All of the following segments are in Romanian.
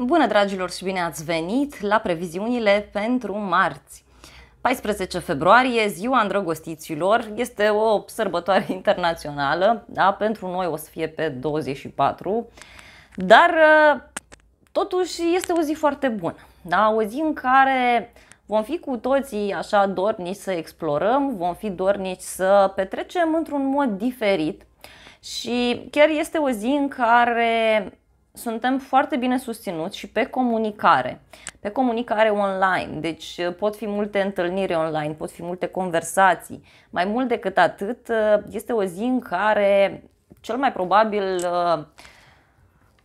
Bună dragilor și bine ați venit la previziunile pentru marți. 14 februarie, ziua îndrăgostiților, este o sărbătoare internațională, da? pentru noi o să fie pe 24, dar uh, totuși este o zi foarte bună, da? o zi în care vom fi cu toții așa dornici să explorăm, vom fi dornici să petrecem într-un mod diferit și chiar este o zi în care suntem foarte bine susținuți și pe comunicare. Pe comunicare online, deci uh, pot fi multe întâlniri online, pot fi multe conversații. Mai mult decât atât, uh, este o zi în care cel mai probabil uh,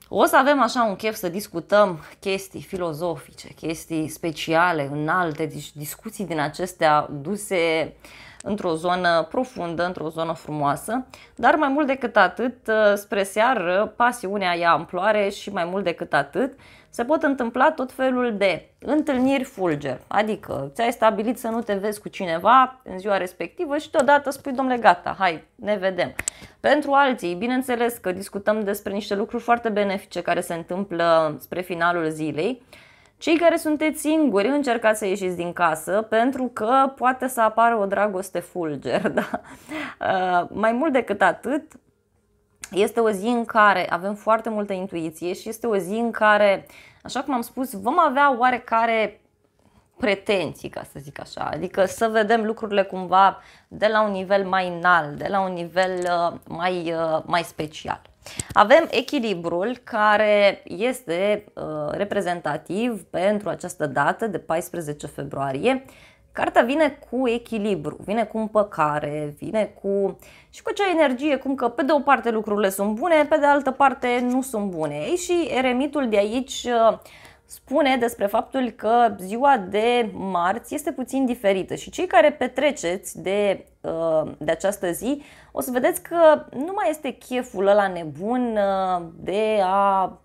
o să avem așa un chef să discutăm chestii filozofice, chestii speciale, înalte, deci discuții din acestea duse uh, într-o zonă profundă, într-o zonă frumoasă, dar mai mult decât atât, ă, spre seară, pasiunea ia amploare și mai mult decât atât, se pot întâmpla tot felul de întâlniri fulger, adică ți-ai stabilit să nu te vezi cu cineva în ziua respectivă și deodată spui, domnule, gata, hai, ne vedem. Pentru alții, bineînțeles că discutăm despre niște lucruri foarte benefice care se întâmplă spre finalul zilei, cei care sunteți singuri, încercați să ieșiți din casă pentru că poate să apară o dragoste fulger. Da? Uh, mai mult decât atât, este o zi în care avem foarte multă intuiție și este o zi în care, așa cum am spus, vom avea oarecare pretenții, ca să zic așa, adică să vedem lucrurile cumva de la un nivel mai înalt, de la un nivel uh, mai, uh, mai special. Avem echilibrul care este uh, reprezentativ pentru această dată de 14 februarie. Cartea vine cu echilibru, vine cu împăcare, vine cu și cu acea energie, cum că pe de o parte lucrurile sunt bune, pe de altă parte nu sunt bune. Ei și eremitul de aici uh, spune despre faptul că ziua de marți este puțin diferită și cei care petreceți de, uh, de această zi o să vedeți că nu mai este cheful ăla nebun uh, de a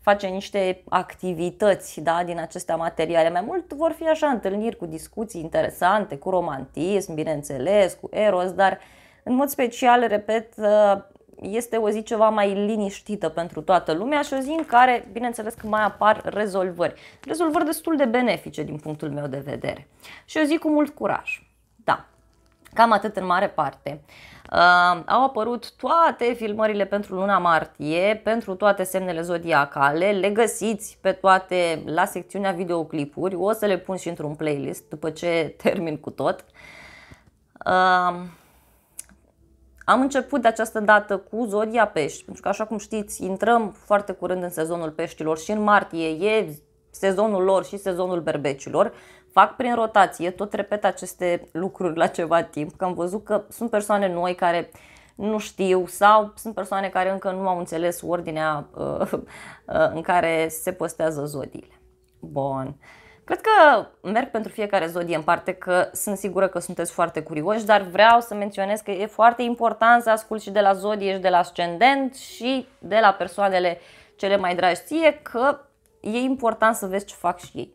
face niște activități da, din acestea materiale. Mai mult vor fi așa întâlniri cu discuții interesante, cu romantism, bineînțeles, cu eros, dar în mod special, repet, uh, este o zi ceva mai liniștită pentru toată lumea și o zi în care, bineînțeles că mai apar rezolvări. Rezolvări destul de benefice din punctul meu de vedere. Și o zi cu mult curaj. Da, cam atât în mare parte. Uh, au apărut toate filmările pentru luna martie, pentru toate semnele zodiacale, le găsiți pe toate la secțiunea videoclipuri, o să le pun și într-un playlist după ce termin cu tot. Uh, am început de această dată cu zodia pești, pentru că așa cum știți, intrăm foarte curând în sezonul peștilor și în martie e sezonul lor și sezonul berbecilor. Fac prin rotație, tot repet aceste lucruri la ceva timp, că am văzut că sunt persoane noi care nu știu sau sunt persoane care încă nu au înțeles ordinea uh, uh, în care se postează zodiile. Bun. Cred că merg pentru fiecare zodie în parte, că sunt sigură că sunteți foarte curioși, dar vreau să menționez că e foarte important să asculti și de la zodie și de la ascendent și de la persoanele cele mai dragi ție, că e important să vezi ce fac și ei.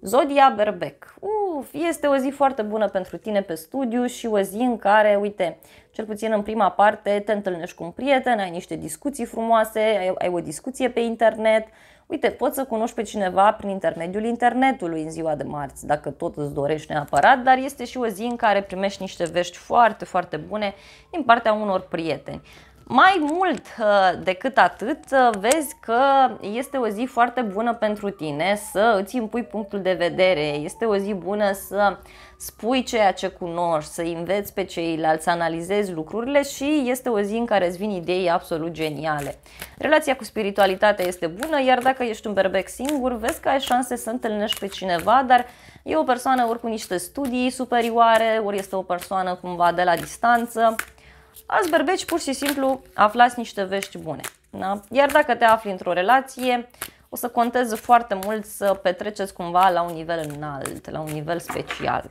Zodia Berbec. Uf, este o zi foarte bună pentru tine pe studiu și o zi în care, uite, cel puțin în prima parte te întâlnești cu un prieten, ai niște discuții frumoase, ai, ai o discuție pe internet, Uite, poți să cunoști pe cineva prin intermediul internetului în ziua de marți, dacă tot îți dorești neapărat, dar este și o zi în care primești niște vești foarte, foarte bune din partea unor prieteni. Mai mult uh, decât atât, uh, vezi că este o zi foarte bună pentru tine să îți impui punctul de vedere, este o zi bună să spui ceea ce cunoști, să înveți pe ceilalți, să analizezi lucrurile și este o zi în care îți vin idei absolut geniale. Relația cu spiritualitatea este bună, iar dacă ești un berbec singur, vezi că ai șanse să întâlnești pe cineva, dar e o persoană ori cu niște studii superioare, ori este o persoană cumva de la distanță. Alți berbeci pur și simplu aflați niște vești bune. Da? Iar dacă te afli într-o relație, o să conteze foarte mult să petreceți cumva la un nivel înalt, la un nivel special.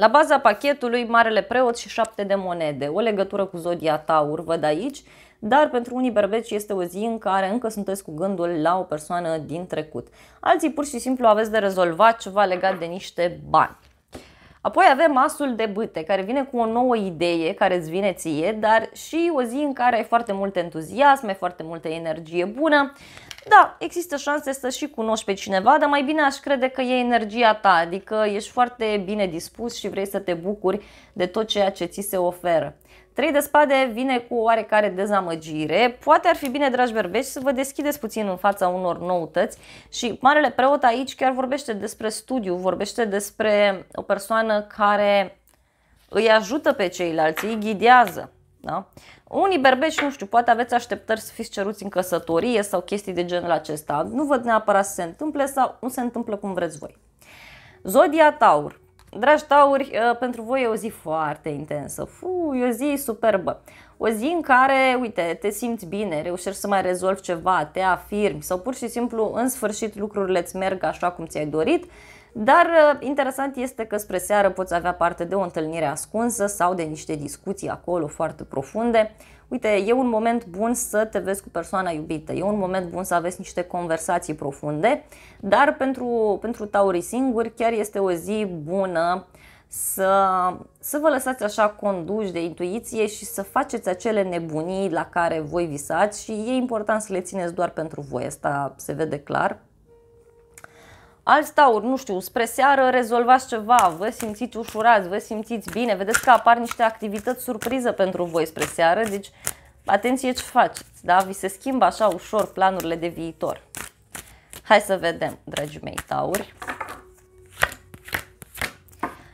La baza pachetului, Marele Preot și șapte de monede, o legătură cu Zodia Taur, văd aici, dar pentru unii berbeci este o zi în care încă sunteți cu gândul la o persoană din trecut. Alții pur și simplu aveți de rezolvat ceva legat de niște bani. Apoi avem asul de bâte, care vine cu o nouă idee care îți vine ție, dar și o zi în care ai foarte mult entuziasm, ai foarte multă energie bună, da, există șanse să și cunoști pe cineva, dar mai bine aș crede că e energia ta, adică ești foarte bine dispus și vrei să te bucuri de tot ceea ce ți se oferă. 3 de spade vine cu oarecare dezamăgire. Poate ar fi bine, dragi berbeci, să vă deschideți puțin în fața unor noutăți și Marele Preot aici chiar vorbește despre studiu, vorbește despre o persoană care îi ajută pe ceilalți, îi ghidează. Da? Unii berbeci, nu știu, poate aveți așteptări să fiți ceruți în căsătorie sau chestii de genul acesta. Nu văd neapărat să se întâmple sau nu se întâmplă cum vreți voi. Zodia Taur. Dragi tauri, ă, pentru voi e o zi foarte intensă, Fu, e o zi superbă. O zi în care, uite, te simți bine, reușești să mai rezolvi ceva, te afirmi sau pur și simplu, în sfârșit, lucrurile îți merg așa cum ți-ai dorit dar uh, interesant este că spre seară poți avea parte de o întâlnire ascunsă sau de niște discuții acolo foarte profunde. Uite, e un moment bun să te vezi cu persoana iubită, e un moment bun să aveți niște conversații profunde, dar pentru, pentru taurii singuri chiar este o zi bună să, să vă lăsați așa conduși de intuiție și să faceți acele nebunii la care voi visați și e important să le țineți doar pentru voi, asta se vede clar Alți tauri, nu știu, spre seară rezolvați ceva, vă simțiți ușurați, vă simțiți bine, vedeți că apar niște activități surpriză pentru voi spre seară, deci atenție ce faceți, da? Vi se schimbă așa ușor planurile de viitor. Hai să vedem, dragii mei tauri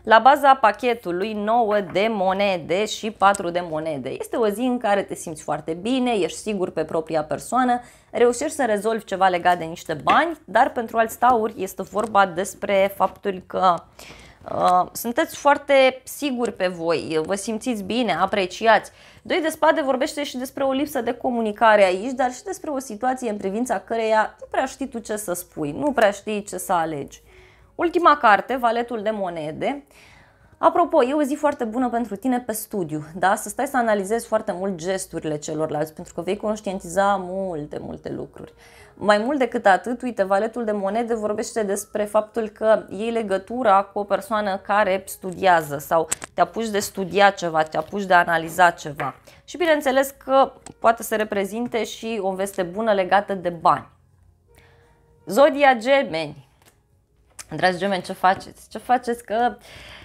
la baza pachetului 9 de monede și 4 de monede. Este o zi în care te simți foarte bine, ești sigur pe propria persoană, reușești să rezolvi ceva legat de niște bani, dar pentru alți tauri este vorba despre faptul că Uh, sunteți foarte siguri pe voi, vă simțiți bine, apreciați. Doi de spade vorbește și despre o lipsă de comunicare aici, dar și despre o situație în privința căreia nu prea știi tu ce să spui, nu prea știi ce să alegi. Ultima carte, Valetul de monede. Apropo, e o zi foarte bună pentru tine pe studiu, da? să stai să analizezi foarte mult gesturile celorlalți, pentru că vei conștientiza multe, multe lucruri. Mai mult decât atât, uite, valetul de monede vorbește despre faptul că iei legătura cu o persoană care studiază sau te apuci de studia ceva, te apuci de analiza ceva. Și bineînțeles că poate să reprezinte și o veste bună legată de bani. Zodia Gemeni, Dragi gemeni, ce faceți? Ce faceți? Că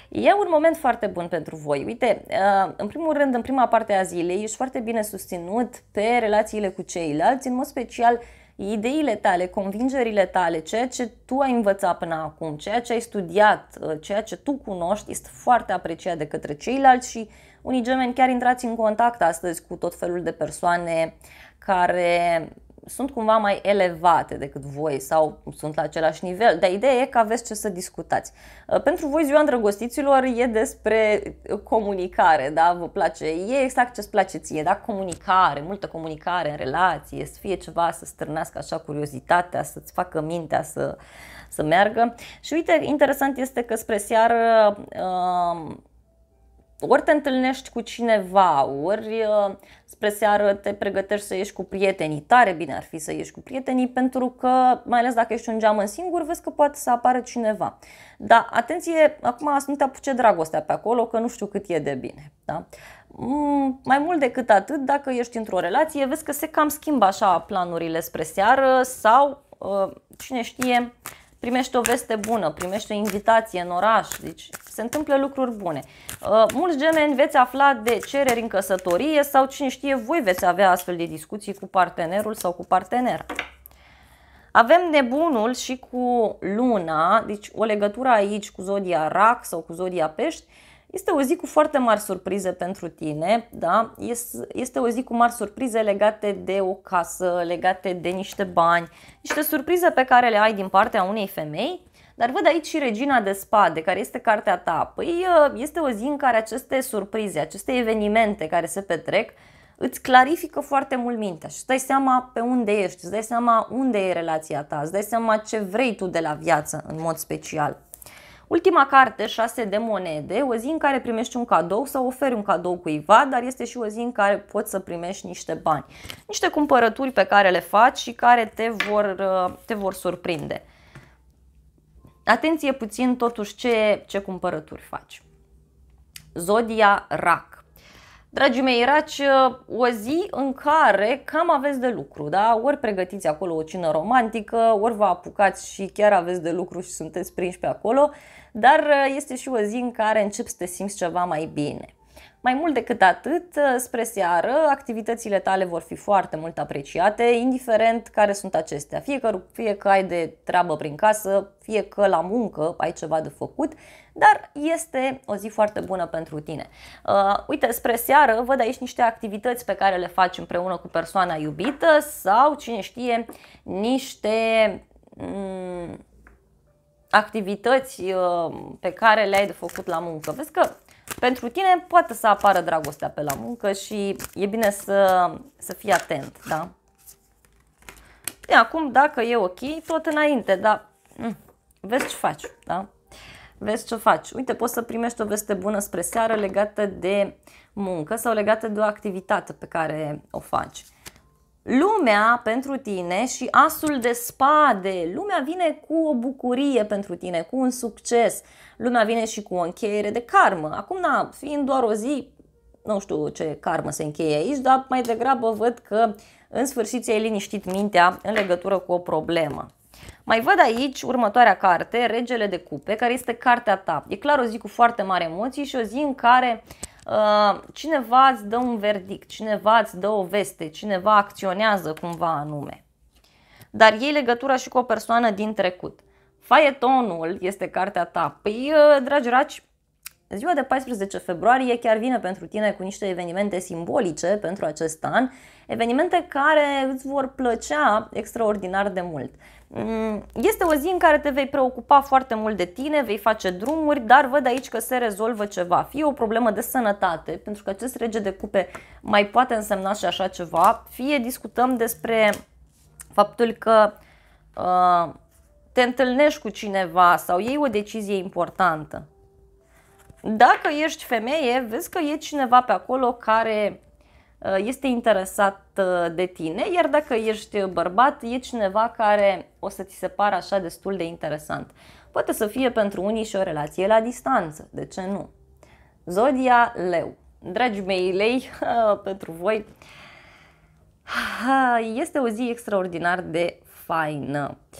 E un moment foarte bun pentru voi. Uite, uh, în primul rând, în prima parte a zilei, ești foarte bine susținut pe relațiile cu ceilalți, în mod special ideile tale, convingerile tale, ceea ce tu ai învățat până acum, ceea ce ai studiat, uh, ceea ce tu cunoști, este foarte apreciat de către ceilalți și unii gemeni chiar intrați în contact astăzi cu tot felul de persoane care sunt cumva mai elevate decât voi sau sunt la același nivel, dar ideea e că aveți ce să discutați. Uh, pentru voi ziua îndrăgostiților e despre comunicare, da? Vă place, e exact ce îți place ție, da? Comunicare, multă comunicare în relație, să fie ceva să strânească așa curiozitatea, să-ți facă mintea să, să meargă. Și uite, interesant este că spre seară uh, ori te întâlnești cu cineva, ori uh, spre seară te pregătești să ieși cu prietenii. Tare bine ar fi să ieși cu prietenii pentru că, mai ales dacă ești un geam în singur, vezi că poate să apară cineva. Dar atenție, acum să nu te apuce dragostea pe acolo, că nu știu cât e de bine. Da? Mm, mai mult decât atât, dacă ești într-o relație, vezi că se cam schimbă așa planurile spre seară sau, uh, cine știe, primești o veste bună, primești o invitație în oraș, deci se întâmplă lucruri bune. Uh, mulți gemeni veți afla de cereri în căsătorie sau cine știe voi veți avea astfel de discuții cu partenerul sau cu partenera. Avem nebunul și cu luna, deci o legătură aici cu zodia rac sau cu zodia pești, este o zi cu foarte mari surprize pentru tine, da? Este o zi cu mari surprize legate de o casă, legate de niște bani, niște surprize pe care le ai din partea unei femei dar văd aici și Regina de Spade, care este cartea ta. Păi ă, este o zi în care aceste surprize, aceste evenimente care se petrec, îți clarifică foarte mult mintea și îți dai seama pe unde ești, îți dai seama unde e relația ta, îți dai seama ce vrei tu de la viață în mod special. Ultima carte, 6 de monede, o zi în care primești un cadou sau oferi un cadou cuiva, dar este și o zi în care poți să primești niște bani. Niște cumpărături pe care le faci și care te vor, uh, te vor surprinde. Atenție puțin totuși ce, ce cumpărături faci. Zodia Rac. Dragii mei, erați o zi în care cam aveți de lucru, da? Ori pregătiți acolo o cină romantică, ori vă apucați și chiar aveți de lucru și sunteți prinși pe acolo, dar uh, este și o zi în care începi să te simți ceva mai bine. Mai mult decât atât, uh, spre seară, activitățile tale vor fi foarte mult apreciate, indiferent care sunt acestea. Fie că, fie că ai de treabă prin casă, fie că la muncă ai ceva de făcut, dar este o zi foarte bună pentru tine. Uh, uite, spre seară văd aici niște activități pe care le faci împreună cu persoana iubită sau, cine știe, niște um, activități uh, pe care le-ai de făcut la muncă. Vezi că pentru tine poate să apară dragostea pe la muncă și e bine să, să fii atent, da? De acum, dacă e ok, tot înainte, dar mm, vezi ce faci, da? vezi ce faci. Uite, poți să primești o veste bună spre seară legată de muncă sau legată de o activitate pe care o faci. Lumea pentru tine și asul de spade, lumea vine cu o bucurie pentru tine, cu un succes, lumea vine și cu o încheiere de karmă. Acum, na, fiind doar o zi, nu știu ce karmă se încheie aici, dar mai degrabă văd că în sfârșit ți-ai liniștit mintea în legătură cu o problemă. Mai văd aici următoarea carte, Regele de Cupe, care este cartea ta. E clar o zi cu foarte mari emoții și o zi în care uh, cineva îți dă un verdict, cineva îți dă o veste, cineva acționează cumva anume. Dar iei legătura și cu o persoană din trecut. Faietonul este cartea ta. Păi, uh, dragi raci, Ziua de 14 februarie chiar vine pentru tine cu niște evenimente simbolice pentru acest an, evenimente care îți vor plăcea extraordinar de mult. Mm, este o zi în care te vei preocupa foarte mult de tine, vei face drumuri, dar văd aici că se rezolvă ceva. Fie o problemă de sănătate, pentru că acest rege de cupe mai poate însemna și așa ceva, fie discutăm despre faptul că uh, te întâlnești cu cineva sau iei o decizie importantă. Dacă ești femeie, vezi că e cineva pe acolo care Uh, este interesat uh, de tine, iar dacă ești bărbat, e cineva care o să ți se pară așa destul de interesant. Poate să fie pentru unii și o relație la distanță, de ce nu? Zodia Leu. Dragii mei lei, uh, pentru voi, este o zi extraordinar de faină. Uh,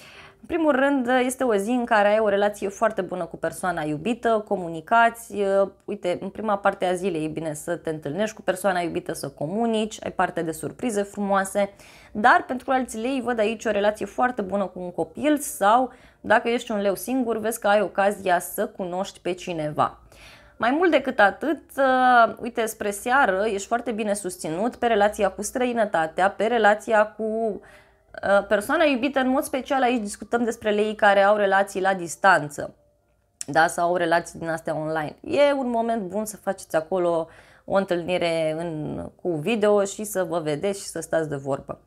primul rând, este o zi în care ai o relație foarte bună cu persoana iubită, comunicați. Uh, uite, în prima parte a zilei e bine să te întâlnești cu persoana iubită, să comunici, ai parte de surprize frumoase, dar pentru alții lei văd aici o relație foarte bună cu un copil sau dacă ești un leu singur, vezi că ai ocazia să cunoști pe cineva. Mai mult decât atât, uh, uite, spre seară ești foarte bine susținut pe relația cu străinătatea, pe relația cu Uh, persoana iubită, în mod special aici discutăm despre lei care au relații la distanță da, sau au relații din astea online. E un moment bun să faceți acolo o întâlnire în, cu video și să vă vedeți și să stați de vorbă.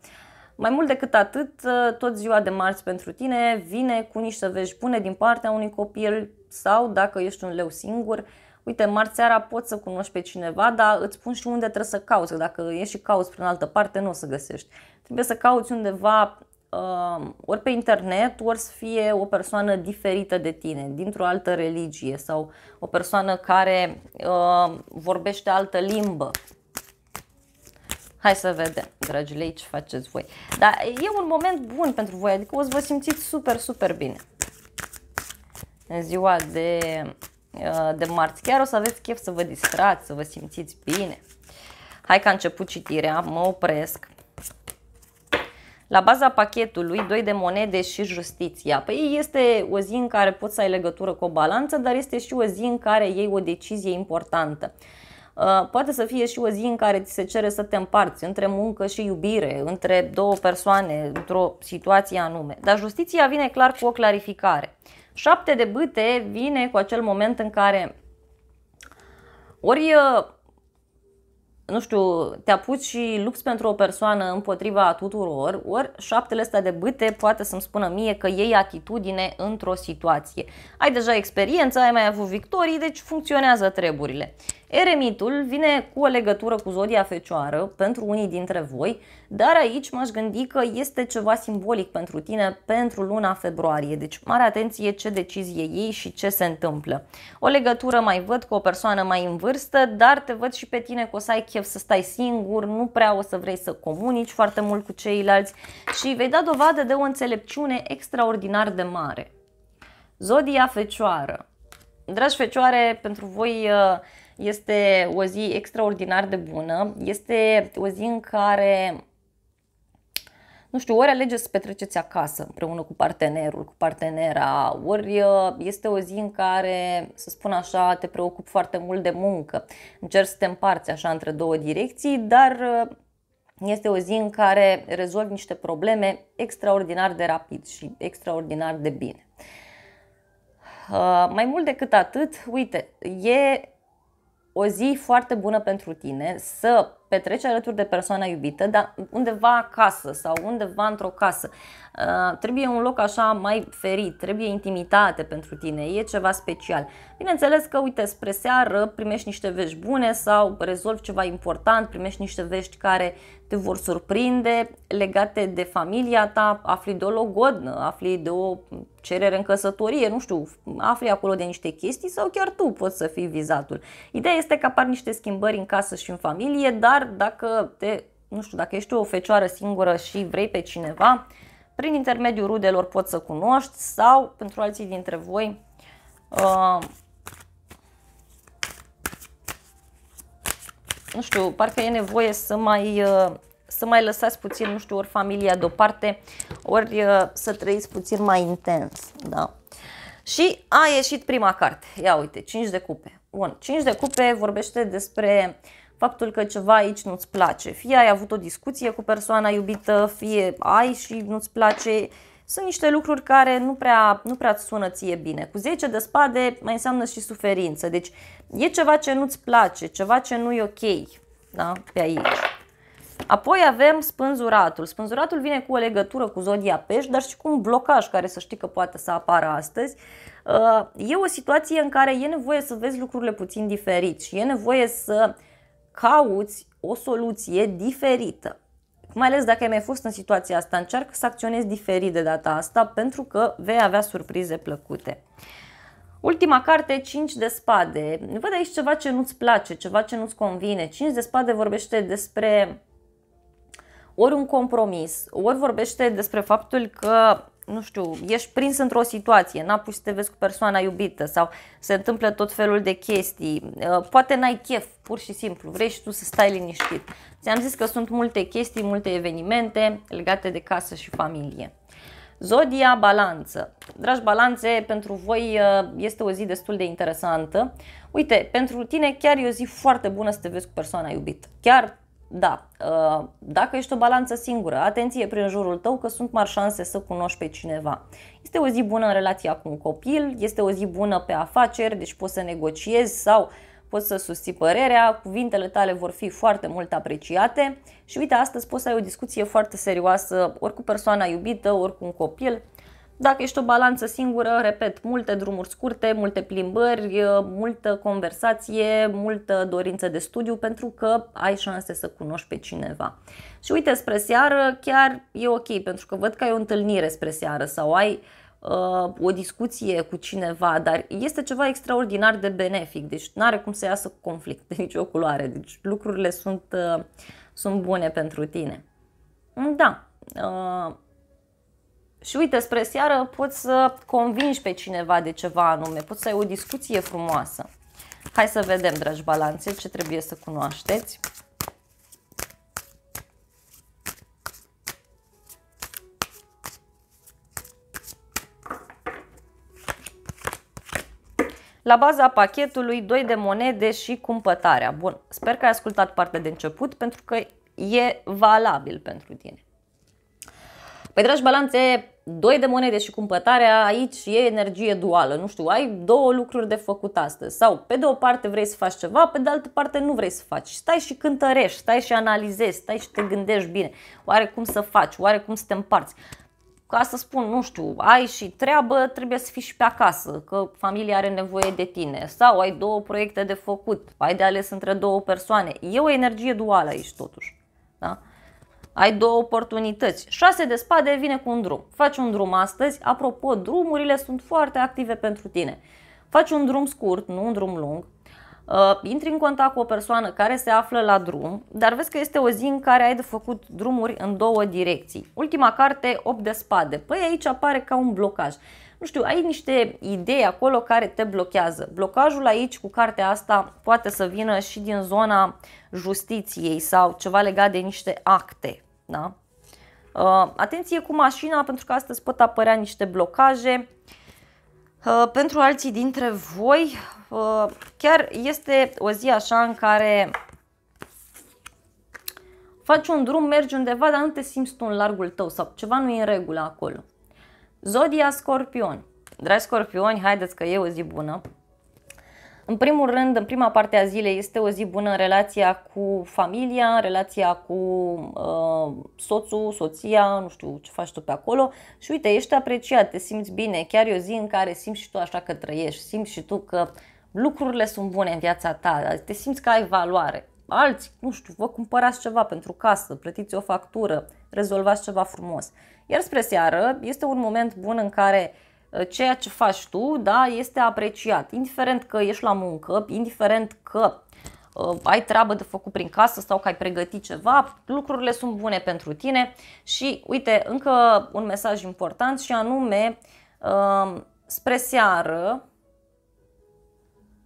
Mai mult decât atât, uh, tot ziua de marți pentru tine vine cu niște vești bune din partea unui copil sau dacă ești un leu singur, uh, uite, marți seara poți să cunoști pe cineva, dar îți spun și unde trebuie să cauți, că dacă ieși și cauți prin altă parte, nu o să găsești. Trebuie să cauți undeva um, ori pe internet, ori să fie o persoană diferită de tine, dintr-o altă religie sau o persoană care uh, vorbește altă limbă. Hai să vedem, dragilei, ce faceți voi. Dar e un moment bun pentru voi, adică o să vă simțiți super, super bine. În ziua de Uh, de marți. Chiar o să aveți chef să vă distrați, să vă simțiți bine. Hai că a început citirea, mă opresc. La baza pachetului, doi de monede și justiția. Păi este o zi în care poți să ai legătură cu o balanță, dar este și o zi în care iei o decizie importantă. Uh, poate să fie și o zi în care ți se cere să te împarți între muncă și iubire, între două persoane, într-o situație anume. Dar justiția vine clar cu o clarificare. Șapte de bâte vine cu acel moment în care ori uh, nu știu, te apuci și lupți pentru o persoană împotriva tuturor, ori șaptele astea de bâte poate să-mi spună mie că iei atitudine într-o situație. Ai deja experiență, ai mai avut victorii, deci funcționează treburile. Eremitul vine cu o legătură cu zodia fecioară pentru unii dintre voi, dar aici m-aș gândi că este ceva simbolic pentru tine pentru luna februarie, deci mare atenție ce decizie ei și ce se întâmplă. O legătură mai văd cu o persoană mai în vârstă, dar te văd și pe tine că o să ai chef să stai singur, nu prea o să vrei să comunici foarte mult cu ceilalți și vei da dovadă de o înțelepciune extraordinar de mare. Zodia fecioară Dragi fecioare, pentru voi uh, este o zi extraordinar de bună, este o zi în care nu știu, ori alegeți să petreceți acasă împreună cu partenerul, cu partenera, ori ă, este o zi în care, să spun așa, te preocupi foarte mult de muncă, încerci să te împarți așa între două direcții, dar ă, este o zi în care rezolvi niște probleme extraordinar de rapid și extraordinar de bine. Ă, mai mult decât atât, uite, e o zi foarte bună pentru tine, să petrece alături de persoana iubită, dar undeva acasă sau undeva într-o casă. Uh, trebuie un loc așa mai ferit, trebuie intimitate pentru tine, e ceva special. Bineînțeles că, uite, spre seară primești niște vești bune sau rezolvi ceva important, primești niște vești care te vor surprinde legate de familia ta, afli de o logodnă, afli de o cerere în căsătorie, nu știu, afli acolo de niște chestii sau chiar tu poți să fii vizatul. Ideea este că apar niște schimbări în casă și în familie, dar dar dacă te, nu știu, dacă ești o fecioară singură și vrei pe cineva, prin intermediul rudelor poți să cunoști sau pentru alții dintre voi uh, nu știu, parcă e nevoie să mai, uh, să mai lăsați puțin, nu știu, ori familia deoparte, ori uh, să trăiți puțin mai intens, da? Și a ieșit prima carte. Ia uite, 5 de cupe. Bun, 5 de cupe vorbește despre faptul că ceva aici nu-ți place. Fie ai avut o discuție cu persoana iubită, fie ai și nu-ți place. Sunt niște lucruri care nu prea, nu prea îți sună ție bine. Cu 10 de spade mai înseamnă și suferință. Deci e ceva ce nu-ți place, ceva ce nu e ok da? pe aici. Apoi avem spânzuratul. Spânzuratul vine cu o legătură cu zodia pești, dar și cu un blocaj care să știi că poate să apară astăzi. Uh, e o situație în care e nevoie să vezi lucrurile puțin diferit și e nevoie să cauți o soluție diferită. Mai ales dacă ai mai fost în situația asta, încearcă să acționezi diferit de data asta pentru că vei avea surprize plăcute. Ultima carte, 5 de spade. Văd aici ceva ce nu-ți place, ceva ce nu-ți convine. 5 de spade vorbește despre ori un compromis, ori vorbește despre faptul că nu știu, ești prins într-o situație, n-a pus să te vezi cu persoana iubită sau se întâmplă tot felul de chestii, uh, poate n-ai chef, pur și simplu, vrei și tu să stai liniștit. Ți-am zis că sunt multe chestii, multe evenimente legate de casă și familie. Zodia Balanță. Dragi balanțe, pentru voi uh, este o zi destul de interesantă. Uite, pentru tine chiar e o zi foarte bună să te vezi cu persoana iubită. Chiar da, uh, dacă ești o balanță singură, atenție prin jurul tău că sunt mari șanse să cunoști pe cineva. Este o zi bună în relația cu un copil, este o zi bună pe afaceri, deci poți să negociezi sau poți să susții părerea, cuvintele tale vor fi foarte mult apreciate și uite, astăzi poți să ai o discuție foarte serioasă ori cu persoana iubită, ori cu un copil, dacă ești o balanță singură, repet, multe drumuri scurte, multe plimbări, uh, multă conversație, multă dorință de studiu pentru că ai șanse să cunoști pe cineva. Și uite, spre seară chiar e ok pentru că văd că ai o întâlnire spre seară sau ai uh, o discuție cu cineva, dar este ceva extraordinar de benefic, deci nu are cum să iasă conflict de nicio culoare, deci lucrurile sunt, uh, sunt bune pentru tine. Da, uh, și uite, spre seară poți să convingi pe cineva de ceva anume, poți să ai o discuție frumoasă. Hai să vedem, dragi balanțe, ce trebuie să cunoașteți. La baza pachetului, 2 de monede și cumpătarea. Bun, sper că ai ascultat partea de început pentru că e valabil pentru tine. Păi dragi balanțe, doi de monede și cumpătarea, aici e energie duală. Nu știu, ai două lucruri de făcut astăzi. Sau pe de o parte vrei să faci ceva, pe de altă parte nu vrei să faci. Stai și cântărești, stai și analizezi, stai și te gândești bine. Oare cum să faci, oare cum să te împarți. Ca să spun, nu știu, ai și treabă, trebuie să fii și pe acasă, că familia are nevoie de tine. Sau ai două proiecte de făcut, ai de ales între două persoane. E o energie duală aici totuși. Da? Ai două oportunități. 6 de spade vine cu un drum. Faci un drum astăzi. Apropo, drumurile sunt foarte active pentru tine. Faci un drum scurt, nu un drum lung. Uh, intri în contact cu o persoană care se află la drum, dar vezi că este o zi în care ai de făcut drumuri în două direcții. Ultima carte, 8 de spade. Păi aici apare ca un blocaj nu știu, ai niște idei acolo care te blochează. Blocajul aici cu cartea asta poate să vină și din zona justiției sau ceva legat de niște acte. Da? Uh, atenție cu mașina pentru că astăzi pot apărea niște blocaje. Uh, pentru alții dintre voi, uh, chiar este o zi așa în care faci un drum, mergi undeva, dar nu te simți tu în largul tău sau ceva nu e în regulă acolo. Zodia Scorpion. Dragi scorpioni, haideți că e o zi bună. În primul rând, în prima parte a zilei este o zi bună în relația cu familia, în relația cu uh, soțul, soția, nu știu ce faci tu pe acolo și uite, ești apreciat, te simți bine, chiar e o zi în care simți și tu așa că trăiești, simți și tu că lucrurile sunt bune în viața ta, te simți că ai valoare. Alți, nu știu, vă cumpărați ceva pentru casă, plătiți o factură, rezolvați ceva frumos. Uh, iar spre seară este un moment bun în care ă, ceea ce faci tu da, este apreciat, indiferent că ești la muncă, indiferent că uh, ai treabă de făcut prin casă sau că ai pregătit ceva, lucrurile sunt bune pentru tine și uite, încă un mesaj important și anume, uh, spre seară,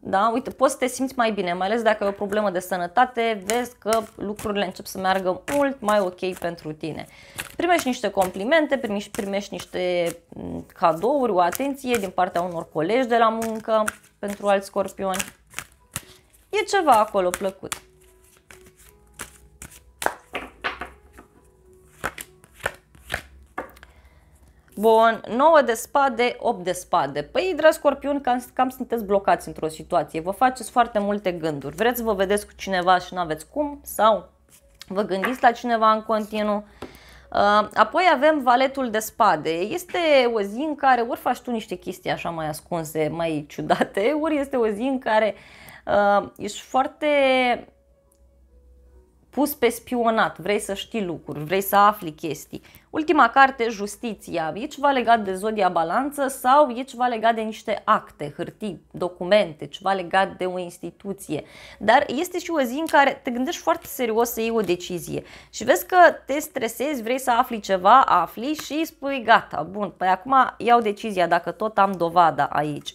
da? Uite, poți să te simți mai bine, mai ales dacă ai o problemă de sănătate, vezi că lucrurile încep să meargă mult mai ok pentru tine. Primești niște complimente, primești, primești niște mm, cadouri, o atenție din partea unor colegi de la muncă pentru alți scorpioni. E ceva acolo plăcut. Bun, 9 de spade, 8 de spade. Păi, dragi scorpioni, cam, cam sunteți blocați într-o situație. Vă faceți foarte multe gânduri. Vreți să vă vedeți cu cineva și nu aveți cum? Sau vă gândiți la cineva în continuu? Uh, apoi avem valetul de spade. Este o zi în care ori faci tu niște chestii așa mai ascunse, mai ciudate, ori este o zi în care uh, ești foarte pus pe spionat, vrei să știi lucruri, vrei să afli chestii. Ultima carte, Justiția, e ceva legat de zodia balanță sau e ceva legat de niște acte, hârtii, documente, ceva legat de o instituție. Dar este și o zi în care te gândești foarte serios să iei o decizie și vezi că te stresezi, vrei să afli ceva, afli și spui gata, bun, păi acum iau decizia dacă tot am dovada aici.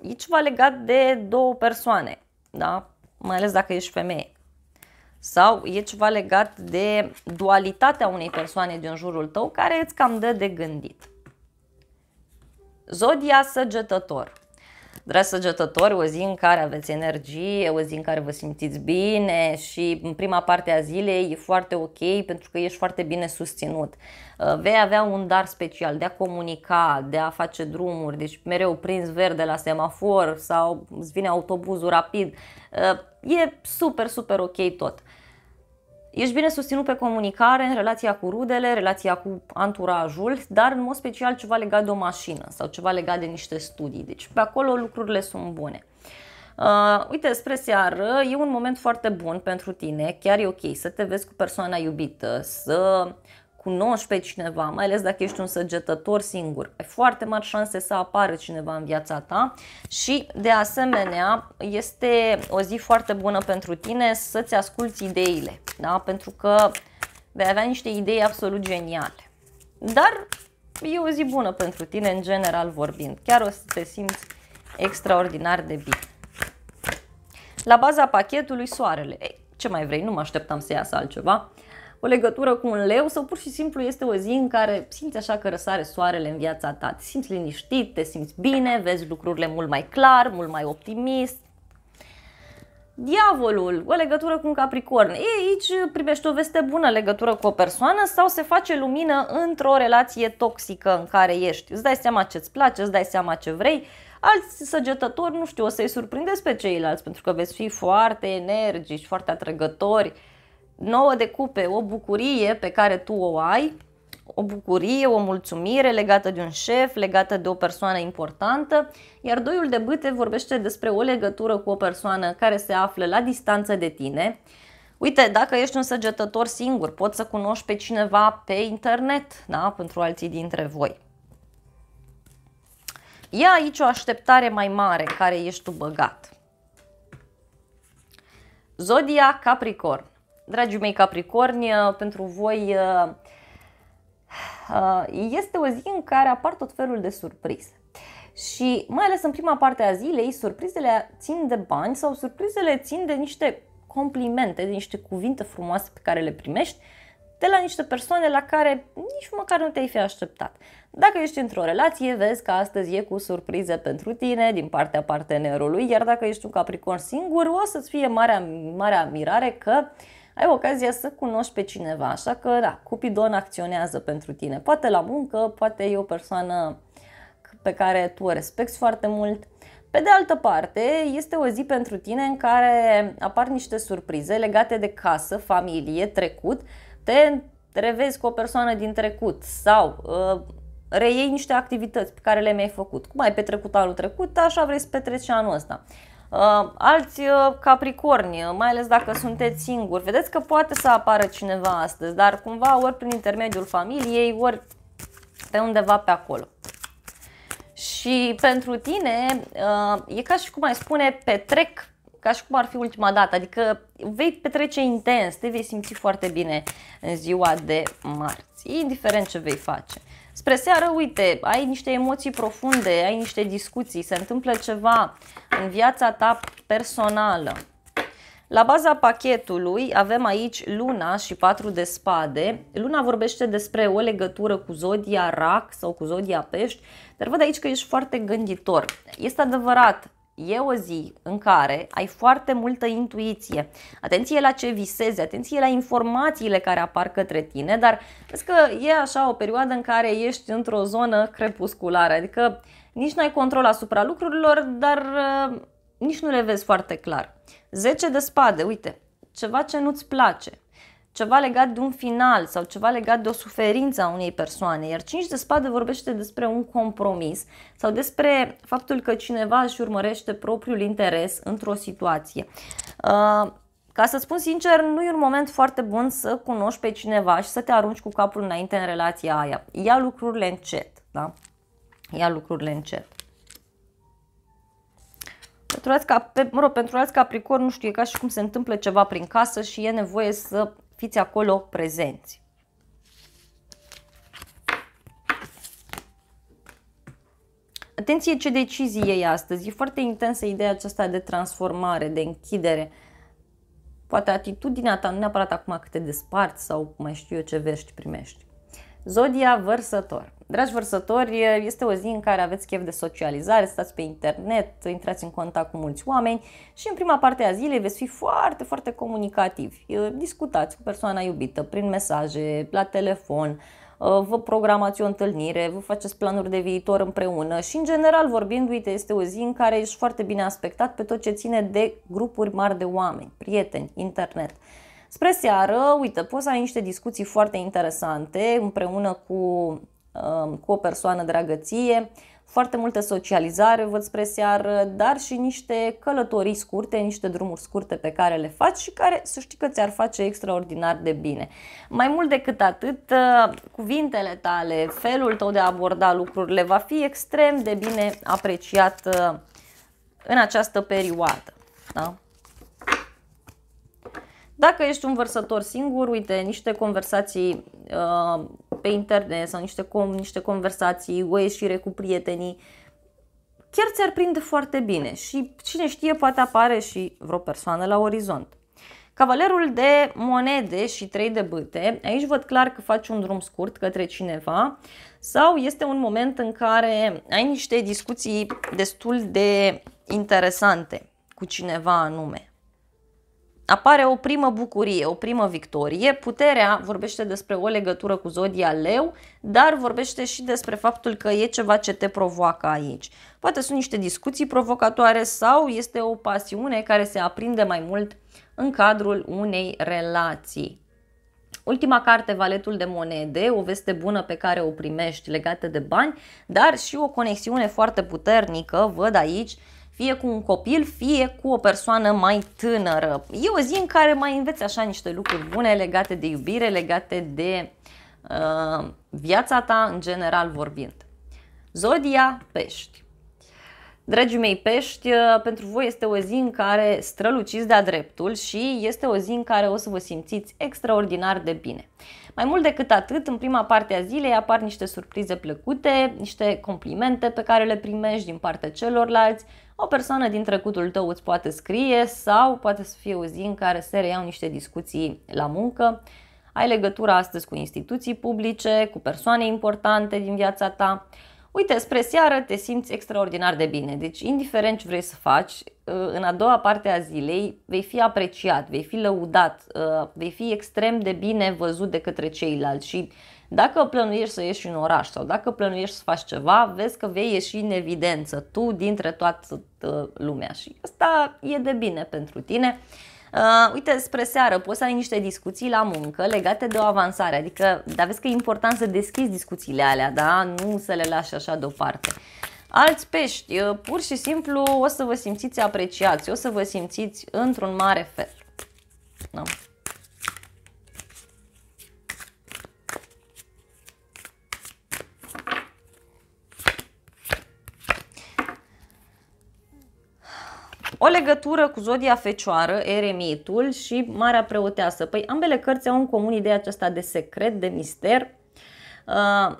e uh, ceva legat de două persoane, da? mai ales dacă ești femeie sau e ceva legat de dualitatea unei persoane din jurul tău care îți cam dă de gândit. Zodia săgetător. Dragi săgetători, o zi în care aveți energie, o zi în care vă simțiți bine și în prima parte a zilei e foarte ok pentru că ești foarte bine susținut. Uh, vei avea un dar special de a comunica, de a face drumuri, deci mereu prins verde la semafor sau îți vine autobuzul rapid. Uh, e super, super ok tot. Ești bine susținut pe comunicare, în relația cu rudele, relația cu anturajul, dar în mod special ceva legat de o mașină sau ceva legat de niște studii. Deci pe acolo lucrurile sunt bune. Uh, uite, spre seară e un moment foarte bun pentru tine, chiar e ok să te vezi cu persoana iubită, să cunoști pe cineva, mai ales dacă ești un săgetător singur, ai foarte mari șanse să apară cineva în viața ta și de asemenea este o zi foarte bună pentru tine să-ți asculti ideile, da? pentru că vei avea niște idei absolut geniale. Dar e o zi bună pentru tine în general vorbind, chiar o să te simți extraordinar de bine. La baza pachetului soarele, Ei, ce mai vrei, nu mă așteptam să iasă altceva o legătură cu un leu sau pur și simplu este o zi în care simți așa că răsare soarele în viața ta, te simți liniștit, te simți bine, vezi lucrurile mult mai clar, mult mai optimist, diavolul, o legătură cu un capricorn. E, aici primești o veste bună legătură cu o persoană sau se face lumină într-o relație toxică în care ești. Îți dai seama ce-ți place, îți dai seama ce vrei. Alți săgetători, nu știu, o să-i surprindeți pe ceilalți pentru că veți fi foarte energici, foarte atrăgători nouă de cupe, o bucurie pe care tu o ai, o bucurie, o mulțumire legată de un șef, legată de o persoană importantă, iar doiul de bâte vorbește despre o legătură cu o persoană care se află la distanță de tine. Uite, dacă ești un săgetător singur, poți să cunoști pe cineva pe internet, da, pentru alții dintre voi. E aici o așteptare mai mare care ești tu băgat. Zodia Capricorn Dragii mei capricorni, uh, pentru voi uh, uh, este o zi în care apar tot felul de surprize. Și mai ales în prima parte a zilei, surprizele țin de bani sau surprizele țin de niște complimente, de niște cuvinte frumoase pe care le primești de la niște persoane la care nici măcar nu te-ai fi așteptat. Dacă ești într-o relație, vezi că astăzi e cu surprize pentru tine din partea partenerului, iar dacă ești un capricorn singur, o să-ți fie mare, mare admirare că uh, ai ocazia să cunoști pe cineva, așa că da, Cupidon acționează pentru tine. Poate la muncă, poate e o persoană pe care tu o respecti foarte mult. Pe de altă parte, este o zi pentru tine în care apar niște surprize legate de casă, familie, trecut. Te revezi cu o persoană din trecut sau uh, reiei niște activități pe care le-ai făcut. Cum ai petrecut anul trecut, așa vrei să petreci anul ăsta. Uh, alți uh, capricorni, uh, mai ales dacă sunteți singuri, vedeți că poate să apară cineva astăzi, dar cumva ori prin intermediul familiei, ori pe undeva pe acolo. Și pentru tine e ca și cum ai spune, petrec ca și cum ar fi ultima dată, adică vei petrece intens, te vei simți foarte bine în ziua de marți, indiferent ce vei face spre seară, uite, ai niște emoții profunde, ai niște discuții, se întâmplă ceva în viața ta personală. La baza pachetului avem aici luna și patru de spade. Luna vorbește despre o legătură cu zodia rac sau cu zodia pești, dar văd aici că ești foarte gânditor. Este adevărat, e o zi în care ai foarte multă intuiție. Atenție la ce visezi, atenție la informațiile care apar către tine, dar vezi că e așa o perioadă în care ești într-o zonă crepusculară, adică nici nu ai control asupra lucrurilor, dar uh, nici nu le vezi foarte clar. 10 de spade, uite, ceva ce nu-ți place, ceva legat de un final sau ceva legat de o suferință a unei persoane, iar 5 de spade vorbește despre un compromis sau despre faptul că cineva își urmărește propriul interes într-o situație. Uh, ca să spun sincer, nu e un moment foarte bun să cunoști pe cineva și să te arunci cu capul înainte în relația aia. Ia lucrurile încet, da? Ia lucrurile încet. Pentru alți, ca, pe, mă rog, pentru alți capricorn, nu știu, e ca și cum se întâmplă ceva prin casă și e nevoie să Fiți acolo prezenți. Atenție ce decizie e astăzi. E foarte intensă ideea aceasta de transformare, de închidere. Poate atitudinea ta, nu neapărat acum cât te desparți sau mai știu eu ce vești primești. Zodia Vărsător. Dragi vărsători, este o zi în care aveți chef de socializare, stați pe internet, intrați în contact cu mulți oameni și în prima parte a zilei veți fi foarte, foarte comunicativi. Eh, discutați cu persoana iubită prin mesaje, la telefon, eh, vă programați o întâlnire, vă faceți planuri de viitor împreună și, în general, vorbind, uite, este o zi în care ești foarte bine aspectat pe tot ce ține de grupuri mari de oameni, prieteni, internet. Spre seară, uite, poți să ai niște discuții foarte interesante împreună cu, um, cu o persoană dragăție, foarte multă socializare văd spre seară, dar și niște călătorii scurte, niște drumuri scurte pe care le faci și care să știi că ți-ar face extraordinar de bine. Mai mult decât atât, uh, cuvintele tale, felul tău de a aborda lucrurile va fi extrem de bine apreciat uh, în această perioadă. Da? Dacă ești un vărsător singur, uite, niște conversații uh, pe internet sau niște, com, niște conversații, o ieșire cu prietenii, chiar ți-ar prinde foarte bine și cine știe poate apare și vreo persoană la orizont. Cavalerul de monede și trei de bâte, aici văd clar că faci un drum scurt către cineva sau este un moment în care ai niște discuții destul de interesante cu cineva anume apare o primă bucurie, o primă victorie. Puterea vorbește despre o legătură cu zodia leu, dar vorbește și despre faptul că e ceva ce te provoacă aici. Poate sunt niște discuții provocatoare sau este o pasiune care se aprinde mai mult în cadrul unei relații. Ultima carte, Valetul de monede, o veste bună pe care o primești legată de bani, dar și o conexiune foarte puternică, văd aici, fie cu un copil, fie cu o persoană mai tânără. E o zi în care mai înveți așa niște lucruri bune legate de iubire, legate de uh, viața ta în general vorbind. Zodia Pești Dragii mei pești, uh, pentru voi este o zi în care străluciți de-a dreptul și este o zi în care o să vă simțiți extraordinar de bine. Mai mult decât atât, în prima parte a zilei apar niște surprize plăcute, niște complimente pe care le primești din partea celorlalți, o persoană din trecutul tău îți poate scrie sau poate să fie o zi în care se reiau niște discuții la muncă. Ai legătura astăzi cu instituții publice, cu persoane importante din viața ta. Uite, spre seară te simți extraordinar de bine, deci indiferent ce vrei să faci, uh, în a doua parte a zilei vei fi apreciat, vei fi lăudat, uh, vei fi extrem de bine văzut de către ceilalți și dacă plănuiești să ieși în oraș sau dacă plănuiești să faci ceva, vezi că vei ieși în evidență tu dintre toată uh, lumea și asta e de bine pentru tine. Uh, uite, spre seară poți să ai niște discuții la muncă legate de o avansare, adică, dar vezi că e important să deschizi discuțiile alea, da? Nu să le lași așa deoparte. Alți pești, uh, pur și simplu o să vă simțiți apreciați, o să vă simțiți într-un mare fel. Da. O legătură cu zodia fecioară, eremitul și Marea Preoteasă. Păi ambele cărți au în comun ideea aceasta de secret, de mister. Uh,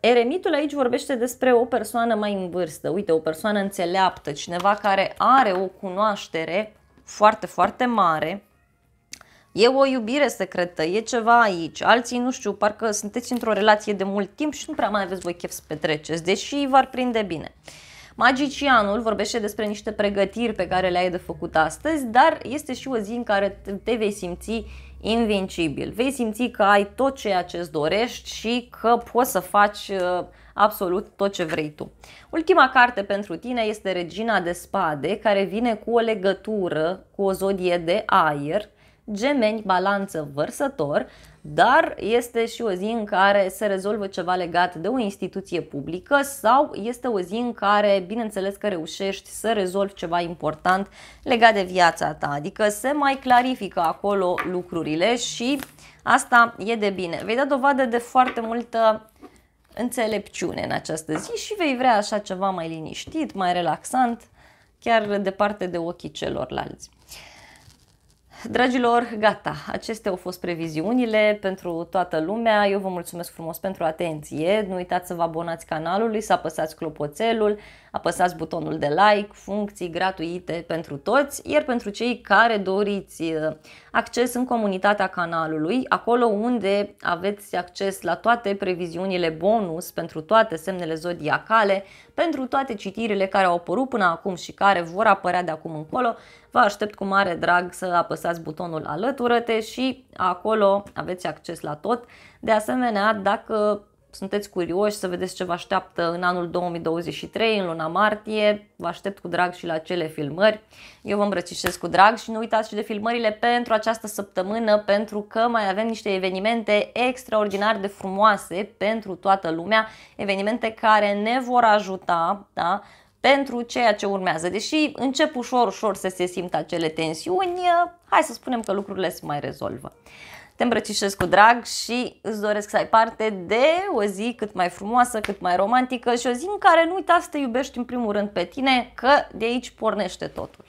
eremitul aici vorbește despre o persoană mai în vârstă, uite, o persoană înțeleaptă, cineva care are o cunoaștere foarte, foarte mare, E o iubire secretă, e ceva aici. Alții, nu știu, parcă sunteți într-o relație de mult timp și nu prea mai aveți voi chef să petreceți, deși v-ar prinde bine. Uh, Magicianul vorbește despre niște pregătiri pe care le ai de făcut astăzi, dar este și o zi în care te vei simți invincibil. Vei simți că ai tot ceea ce îți dorești și că poți să faci uh, absolut tot ce vrei tu. Ultima carte pentru tine este Regina de Spade, care vine cu o legătură cu o zodie de aer, gemeni, balanță, vărsător, dar este și o zi în care se rezolvă ceva legat de o instituție publică sau este o zi în care, bineînțeles că reușești să rezolvi ceva important legat de viața ta, adică se mai clarifică acolo lucrurile și asta e de bine. Vei da dovadă de foarte multă înțelepciune în această zi și vei vrea așa ceva mai liniștit, mai relaxant, chiar departe de ochii celorlalți. Dragilor, gata, acestea au fost previziunile pentru toată lumea. Eu vă mulțumesc frumos pentru atenție. Nu uitați să vă abonați canalului, să apăsați clopoțelul, apăsați butonul de like, funcții gratuite pentru toți, iar pentru cei care doriți uh, acces în comunitatea canalului, acolo unde aveți acces la toate previziunile bonus pentru toate semnele zodiacale, pentru toate citirile care au apărut până acum și care vor apărea de acum încolo, vă aștept cu mare drag să apăsați butonul alătură și acolo aveți acces la tot. De asemenea, dacă sunteți curioși să vedeți ce vă așteaptă în anul 2023, în luna martie, vă aștept cu drag și la cele filmări. Eu vă îmbrățișez cu drag și nu uitați și de filmările pentru această săptămână, pentru că mai avem niște evenimente extraordinar de frumoase pentru toată lumea, evenimente care ne vor ajuta, da? pentru ceea ce urmează. Deși încep ușor, ușor să se simtă acele tensiuni, hai să spunem că lucrurile se mai rezolvă te îmbrățișez cu drag și îți doresc să ai parte de o zi cât mai frumoasă, cât mai romantică și o zi în care nu uita să te iubești în primul rând pe tine, că de aici pornește totul.